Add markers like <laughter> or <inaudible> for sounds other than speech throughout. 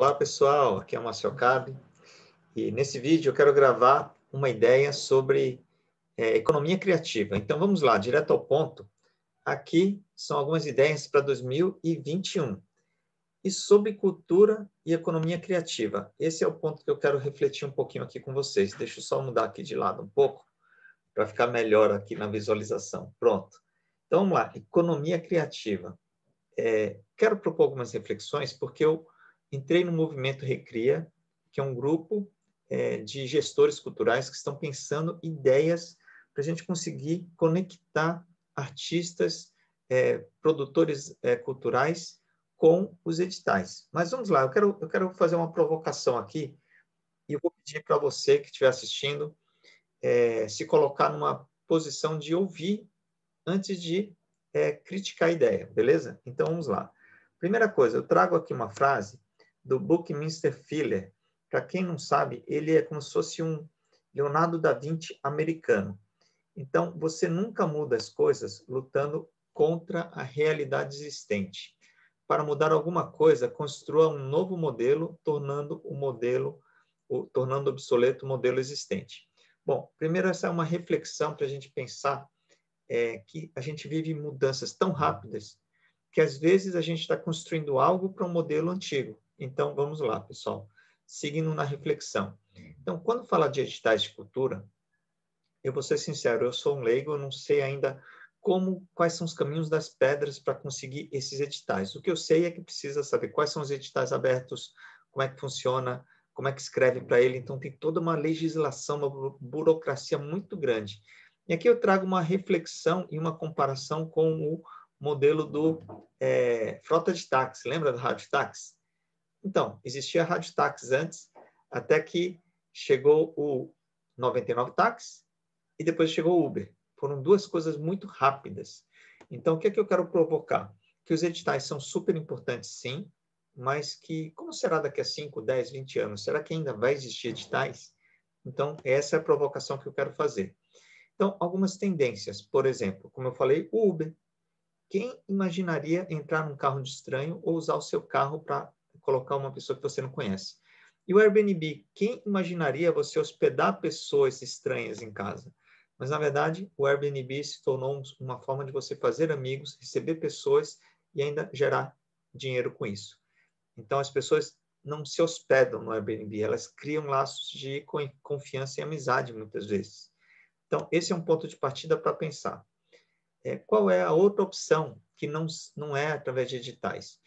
Olá pessoal, aqui é o Márcio Cabe e nesse vídeo eu quero gravar uma ideia sobre é, economia criativa. Então vamos lá, direto ao ponto. Aqui são algumas ideias para 2021 e sobre cultura e economia criativa. Esse é o ponto que eu quero refletir um pouquinho aqui com vocês. Deixa eu só mudar aqui de lado um pouco para ficar melhor aqui na visualização. Pronto. Então vamos lá, economia criativa. É, quero propor algumas reflexões porque eu entrei no movimento Recria, que é um grupo é, de gestores culturais que estão pensando ideias para a gente conseguir conectar artistas, é, produtores é, culturais com os editais. Mas vamos lá, eu quero, eu quero fazer uma provocação aqui e eu vou pedir para você que estiver assistindo é, se colocar numa posição de ouvir antes de é, criticar a ideia, beleza? Então vamos lá. Primeira coisa, eu trago aqui uma frase do Buckminster Fuller. Para quem não sabe, ele é como se fosse um Leonardo da Vinci americano. Então, você nunca muda as coisas lutando contra a realidade existente. Para mudar alguma coisa, construa um novo modelo, tornando o modelo, o, tornando obsoleto o modelo existente. Bom, primeiro essa é uma reflexão para a gente pensar é, que a gente vive mudanças tão rápidas que às vezes a gente está construindo algo para um modelo antigo. Então, vamos lá, pessoal. Seguindo na reflexão. Então, quando fala de editais de cultura, eu vou ser sincero, eu sou um leigo, eu não sei ainda como, quais são os caminhos das pedras para conseguir esses editais. O que eu sei é que precisa saber quais são os editais abertos, como é que funciona, como é que escreve para ele. Então, tem toda uma legislação, uma burocracia muito grande. E aqui eu trago uma reflexão e uma comparação com o modelo do é, frota de táxi. Lembra do rádio táxi? Então, existia rádio táxi antes, até que chegou o 99 táxi e depois chegou o Uber. Foram duas coisas muito rápidas. Então, o que é que eu quero provocar? Que os editais são super importantes, sim, mas que como será daqui a 5, 10, 20 anos? Será que ainda vai existir editais? Então, essa é a provocação que eu quero fazer. Então, algumas tendências, por exemplo, como eu falei, o Uber. Quem imaginaria entrar num carro de estranho ou usar o seu carro para colocar uma pessoa que você não conhece. E o Airbnb, quem imaginaria você hospedar pessoas estranhas em casa? Mas, na verdade, o Airbnb se tornou uma forma de você fazer amigos, receber pessoas e ainda gerar dinheiro com isso. Então, as pessoas não se hospedam no Airbnb, elas criam laços de confiança e amizade muitas vezes. Então, esse é um ponto de partida para pensar. É, qual é a outra opção que não, não é através de digitais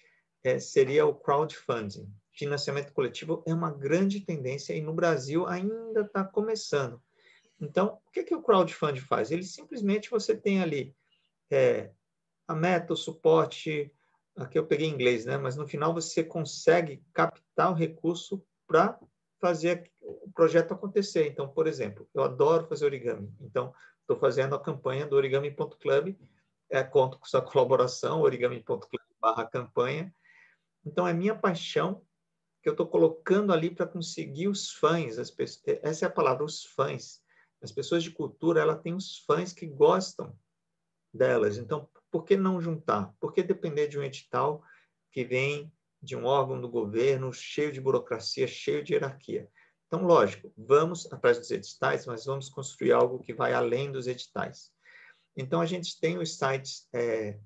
é, seria o crowdfunding. Financiamento coletivo é uma grande tendência e no Brasil ainda está começando. Então, o que, que o crowdfunding faz? Ele simplesmente você tem ali é, a meta, o suporte, aqui eu peguei em inglês, né? mas no final você consegue captar o recurso para fazer o projeto acontecer. Então, por exemplo, eu adoro fazer origami. Então, estou fazendo a campanha do origami.club, é, conto com sua colaboração, origami.club barra campanha, então, é minha paixão que eu estou colocando ali para conseguir os fãs. É, essa é a palavra, os fãs. As pessoas de cultura, ela tem os fãs que gostam delas. Então, por que não juntar? Por que depender de um edital que vem de um órgão do governo cheio de burocracia, cheio de hierarquia? Então, lógico, vamos atrás dos editais, mas vamos construir algo que vai além dos editais. Então, a gente tem os sites é,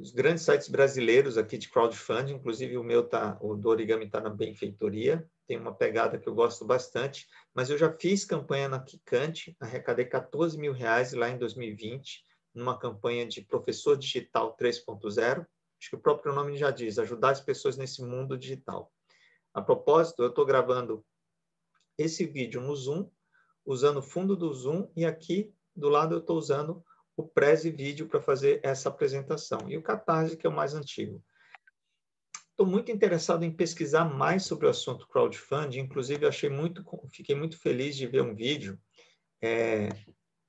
os grandes sites brasileiros aqui de crowdfunding, inclusive o meu tá, o do Origami está na benfeitoria, tem uma pegada que eu gosto bastante, mas eu já fiz campanha na Kikante, arrecadei 14 mil reais lá em 2020, numa campanha de professor digital 3.0, acho que o próprio nome já diz, ajudar as pessoas nesse mundo digital. A propósito, eu estou gravando esse vídeo no Zoom, usando o fundo do Zoom, e aqui do lado eu estou usando o Prezi Vídeo para fazer essa apresentação. E o Catarse, que é o mais antigo. Estou muito interessado em pesquisar mais sobre o assunto crowdfunding. Inclusive, achei muito, fiquei muito feliz de ver um vídeo, é,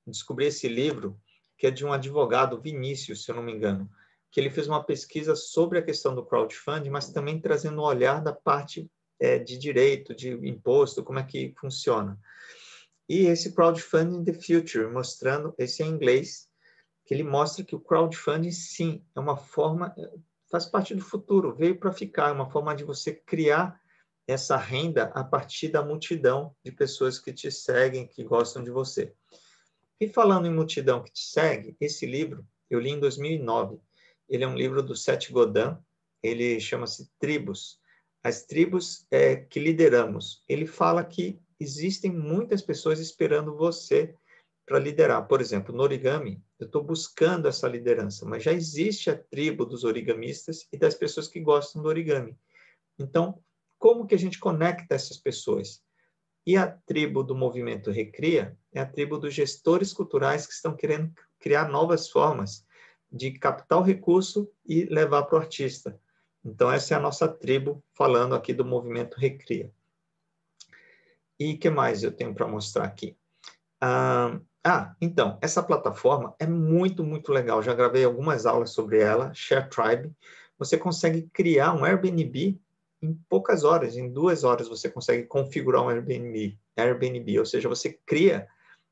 descobri esse livro, que é de um advogado, Vinícius, se eu não me engano, que ele fez uma pesquisa sobre a questão do crowdfunding, mas também trazendo o um olhar da parte é, de direito, de imposto, como é que funciona. E esse crowdfunding the future, mostrando, esse é em inglês, que ele mostra que o crowdfunding, sim, é uma forma, é, faz parte do futuro, veio para ficar, é uma forma de você criar essa renda a partir da multidão de pessoas que te seguem, que gostam de você. E falando em multidão que te segue, esse livro eu li em 2009. Ele é um livro do Seth Godin, ele chama-se Tribos. As tribos é, que lideramos. Ele fala que existem muitas pessoas esperando você para liderar. Por exemplo, no origami, eu estou buscando essa liderança, mas já existe a tribo dos origamistas e das pessoas que gostam do origami. Então, como que a gente conecta essas pessoas? E a tribo do movimento Recria é a tribo dos gestores culturais que estão querendo criar novas formas de captar o recurso e levar para o artista. Então, essa é a nossa tribo, falando aqui do movimento Recria. E que mais eu tenho para mostrar aqui? Ah, ah, então, essa plataforma é muito, muito legal. Já gravei algumas aulas sobre ela, ShareTribe. Você consegue criar um Airbnb em poucas horas, em duas horas você consegue configurar um Airbnb, Airbnb, ou seja, você cria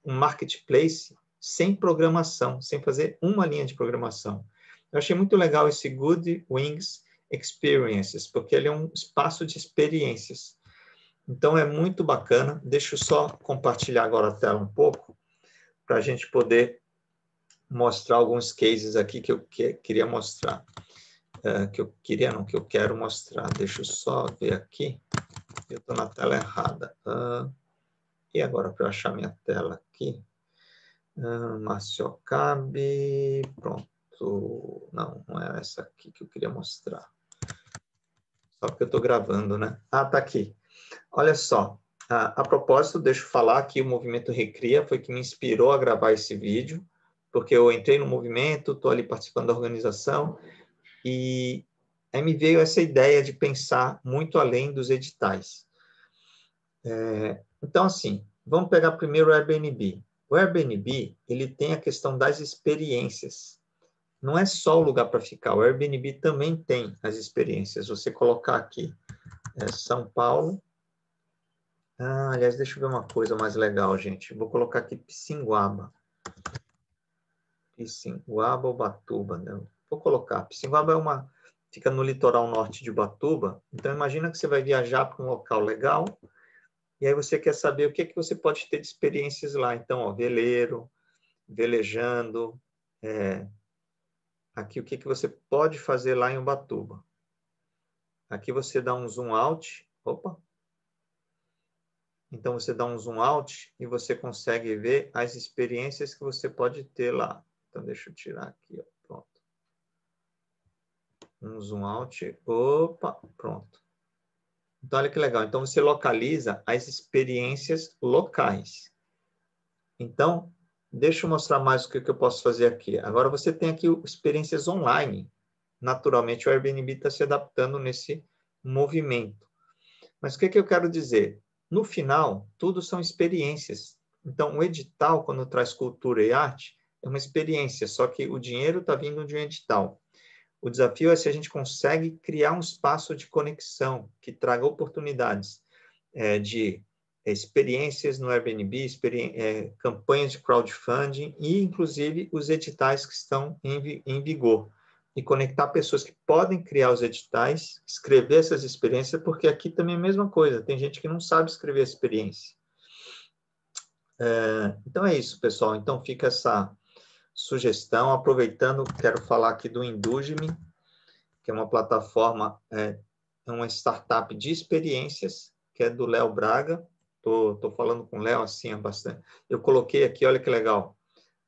um marketplace sem programação, sem fazer uma linha de programação. Eu achei muito legal esse Good Wings Experiences, porque ele é um espaço de experiências. Então é muito bacana. Deixa eu só compartilhar agora a tela um pouco para a gente poder mostrar alguns cases aqui que eu que, queria mostrar. Uh, que eu queria, não, que eu quero mostrar. Deixa eu só ver aqui. Eu estou na tela errada. Uh, e agora, para eu achar minha tela aqui? Uh, ah, Marciocab, pronto. Não, não é essa aqui que eu queria mostrar. Só porque eu estou gravando, né? Ah, tá aqui. Olha só, a, a propósito, deixa eu falar que o Movimento Recria foi que me inspirou a gravar esse vídeo, porque eu entrei no movimento, estou ali participando da organização, e aí é, me veio essa ideia de pensar muito além dos editais. É, então, assim, vamos pegar primeiro o Airbnb. O Airbnb, ele tem a questão das experiências. Não é só o lugar para ficar, o Airbnb também tem as experiências. Você colocar aqui é, São Paulo, ah, aliás, deixa eu ver uma coisa mais legal, gente. Vou colocar aqui Pissinguaba. Pissinguaba ou Batuba, né? Vou colocar. Pissinguaba é uma fica no litoral norte de Batuba. Então imagina que você vai viajar para um local legal e aí você quer saber o que é que você pode ter de experiências lá. Então, ó, veleiro, velejando, é... aqui o que é que você pode fazer lá em Batuba? Aqui você dá um zoom out. Opa, então você dá um zoom out e você consegue ver as experiências que você pode ter lá. Então deixa eu tirar aqui, ó. pronto. Um zoom out, opa, pronto. Então olha que legal. Então você localiza as experiências locais. Então deixa eu mostrar mais o que, que eu posso fazer aqui. Agora você tem aqui experiências online. Naturalmente o Airbnb está se adaptando nesse movimento. Mas o que, que eu quero dizer? No final, tudo são experiências. Então, o edital, quando traz cultura e arte, é uma experiência, só que o dinheiro está vindo de um edital. O desafio é se a gente consegue criar um espaço de conexão que traga oportunidades é, de experiências no Airbnb, é, campanhas de crowdfunding e, inclusive, os editais que estão em, vi em vigor e conectar pessoas que podem criar os editais, escrever essas experiências, porque aqui também é a mesma coisa, tem gente que não sabe escrever a experiência. É, então é isso, pessoal. Então fica essa sugestão. Aproveitando, quero falar aqui do Indujme que é uma plataforma, é, é uma startup de experiências, que é do Léo Braga. Tô, tô falando com o Léo assim há bastante. Eu coloquei aqui, olha que legal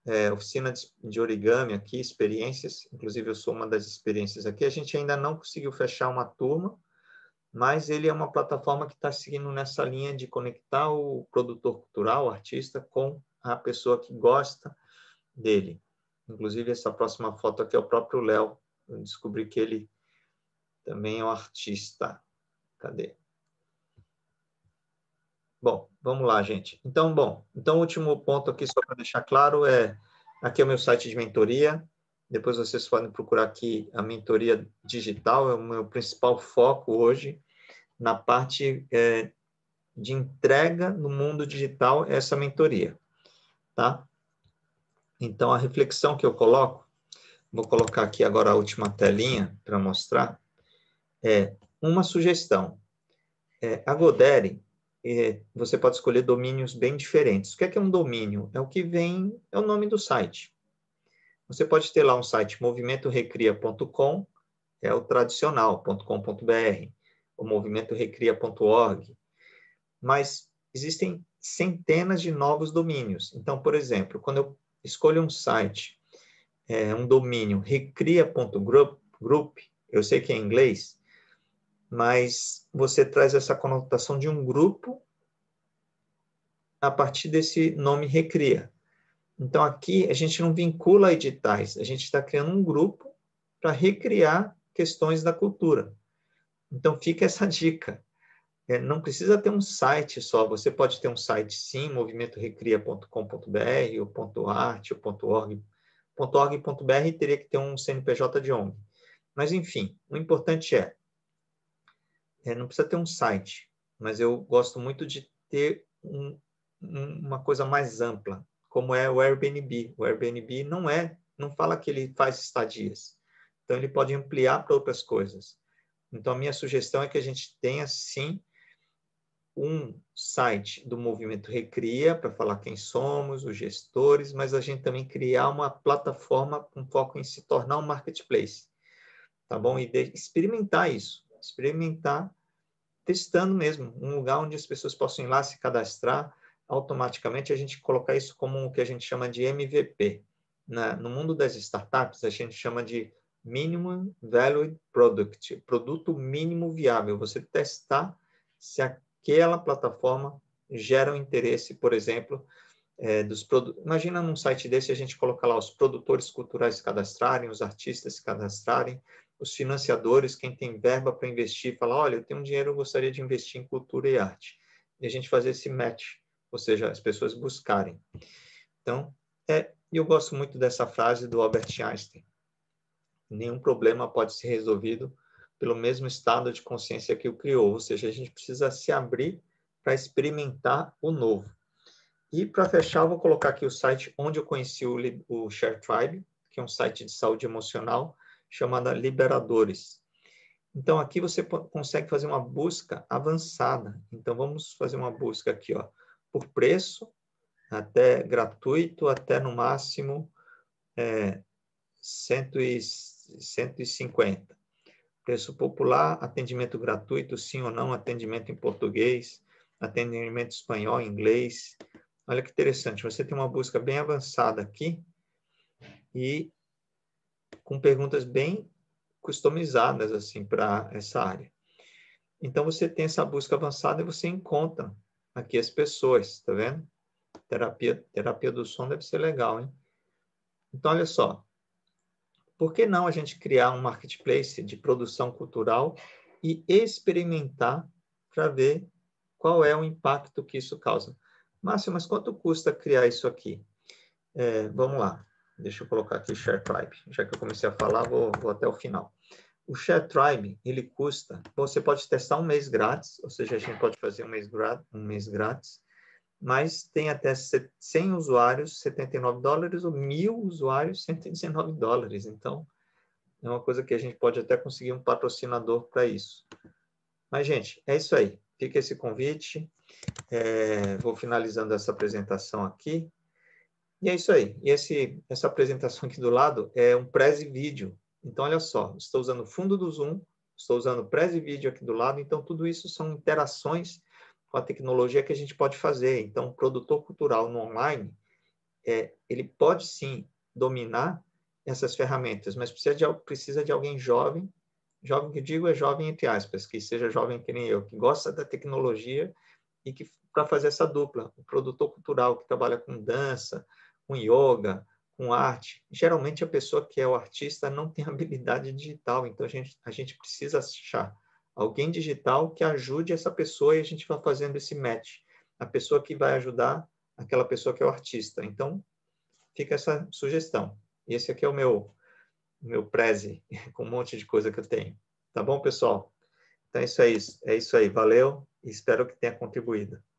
é, oficina de origami aqui, experiências, inclusive eu sou uma das experiências aqui. A gente ainda não conseguiu fechar uma turma, mas ele é uma plataforma que está seguindo nessa linha de conectar o produtor cultural, o artista, com a pessoa que gosta dele. Inclusive, essa próxima foto aqui é o próprio Léo. Eu descobri que ele também é um artista. Cadê? Bom, vamos lá, gente. Então, bom, então o último ponto aqui, só para deixar claro, é aqui é o meu site de mentoria. Depois vocês podem procurar aqui a mentoria digital, é o meu principal foco hoje na parte é, de entrega no mundo digital, é essa mentoria, tá? Então, a reflexão que eu coloco, vou colocar aqui agora a última telinha para mostrar, é uma sugestão. É, a Godere é, você pode escolher domínios bem diferentes. O que é, que é um domínio? É o que vem, é o nome do site. Você pode ter lá um site movimentorecria.com, é o tradicional, .com.br, o movimentorecria.org. Mas existem centenas de novos domínios. Então, por exemplo, quando eu escolho um site, é, um domínio recria.group, eu sei que é em inglês, mas você traz essa conotação de um grupo a partir desse nome Recria. Então, aqui a gente não vincula editais, a gente está criando um grupo para recriar questões da cultura. Então, fica essa dica. É, não precisa ter um site só, você pode ter um site sim, movimentorecria.com.br, ou ponto .art, ou .org. .org.br teria que ter um CNPJ de ONG. Mas, enfim, o importante é, é, não precisa ter um site, mas eu gosto muito de ter um, um, uma coisa mais ampla, como é o Airbnb. O Airbnb não é, não fala que ele faz estadias, então ele pode ampliar para outras coisas. Então a minha sugestão é que a gente tenha sim um site do movimento Recria para falar quem somos, os gestores, mas a gente também criar uma plataforma com foco em se tornar um marketplace, tá bom? E experimentar isso experimentar testando mesmo, um lugar onde as pessoas possam ir lá se cadastrar, automaticamente a gente colocar isso como o que a gente chama de MVP. Na, né? no mundo das startups, a gente chama de Minimum Valued Product, produto mínimo viável, você testar se aquela plataforma gera o um interesse, por exemplo, é, dos produtos. Imagina num site desse a gente colocar lá os produtores culturais se cadastrarem, os artistas se cadastrarem, os financiadores, quem tem verba para investir, falar, olha, eu tenho um dinheiro, eu gostaria de investir em cultura e arte. E a gente fazer esse match, ou seja, as pessoas buscarem. Então, é, eu gosto muito dessa frase do Albert Einstein. Nenhum problema pode ser resolvido pelo mesmo estado de consciência que o criou, ou seja, a gente precisa se abrir para experimentar o novo. E para fechar, vou colocar aqui o site onde eu conheci o, o Share Tribe, que é um site de saúde emocional, chamada Liberadores. Então, aqui você consegue fazer uma busca avançada. Então, vamos fazer uma busca aqui, ó, por preço, até gratuito, até no máximo é, 150. Preço popular, atendimento gratuito, sim ou não, atendimento em português, atendimento espanhol, inglês. Olha que interessante, você tem uma busca bem avançada aqui e com perguntas bem customizadas assim para essa área. Então você tem essa busca avançada e você encontra aqui as pessoas, tá vendo? Terapia, terapia do som deve ser legal, hein? Então olha só, por que não a gente criar um marketplace de produção cultural e experimentar para ver qual é o impacto que isso causa? Márcio, mas quanto custa criar isso aqui? É, vamos lá. Deixa eu colocar aqui ShareTribe. Já que eu comecei a falar, vou, vou até o final. O ShareTribe, ele custa... Você pode testar um mês grátis, ou seja, a gente pode fazer um mês, grátis, um mês grátis, mas tem até 100 usuários, 79 dólares, ou 1.000 usuários, 119 dólares. Então, é uma coisa que a gente pode até conseguir um patrocinador para isso. Mas, gente, é isso aí. Fica esse convite. É, vou finalizando essa apresentação aqui. E é isso aí. E esse, essa apresentação aqui do lado é um Prezi Vídeo. Então, olha só, estou usando o fundo do Zoom, estou usando o Prezi Vídeo aqui do lado. Então, tudo isso são interações com a tecnologia que a gente pode fazer. Então, o produtor cultural no online, é, ele pode sim dominar essas ferramentas, mas precisa de, precisa de alguém jovem, jovem que digo é jovem entre aspas, que seja jovem que nem eu, que gosta da tecnologia e que para fazer essa dupla, o produtor cultural que trabalha com dança, com yoga, com arte. Geralmente a pessoa que é o artista não tem <laughs> habilidade digital, então a gente, a gente precisa achar alguém digital que ajude essa pessoa e a gente vai fazendo esse match. A pessoa que vai ajudar aquela pessoa que é o artista. Então, fica essa sugestão. E esse aqui é o meu meu preze, <laughs> com um monte de coisa que eu tenho. Tá bom, pessoal? Então, é isso. É isso aí. Valeu e espero que tenha contribuído.